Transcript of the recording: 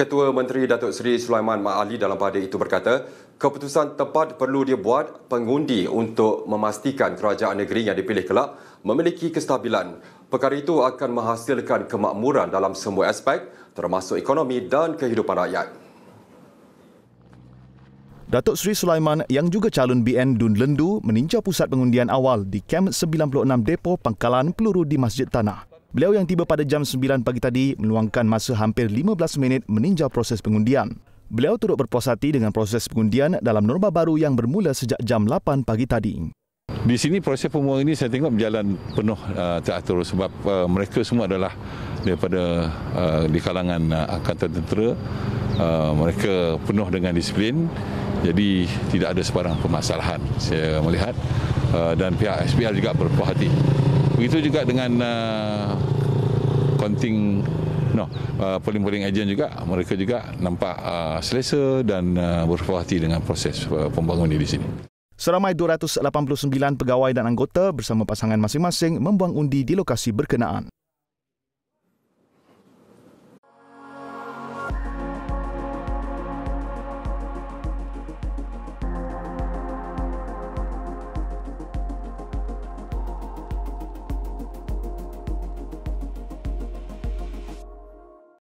Ketua Menteri Datuk Seri Sulaiman Ma'ali dalam pada itu berkata, keputusan tepat perlu dia buat pengundi untuk memastikan kerajaan negeri yang dipilih kelak memiliki kestabilan. Perkara itu akan menghasilkan kemakmuran dalam semua aspek termasuk ekonomi dan kehidupan rakyat. Datuk Seri Sulaiman yang juga calon BN Dun Lendu meninjau pusat pengundian awal di Kem 96 Depo Pangkalan Peluru di Masjid Tanah. Beliau yang tiba pada jam 9 pagi tadi meluangkan masa hampir 15 minit meninjau proses pengundian. Beliau turut berpuas hati dengan proses pengundian dalam norma baru yang bermula sejak jam 8 pagi tadi. Di sini proses pembuangan ini saya tengok berjalan penuh uh, teratur sebab uh, mereka semua adalah daripada uh, di kalangan uh, angkatan tentera. Uh, mereka penuh dengan disiplin jadi tidak ada sebarang permasalahan saya melihat uh, dan pihak SPR juga berpuas hati. Begitu juga dengan konting uh, no uh, polling-polling agent juga mereka juga nampak uh, selesa dan uh, berpuas hati dengan proses uh, pembangunan di sini. Seramai 289 pegawai dan anggota bersama pasangan masing-masing membuang undi di lokasi berkenaan.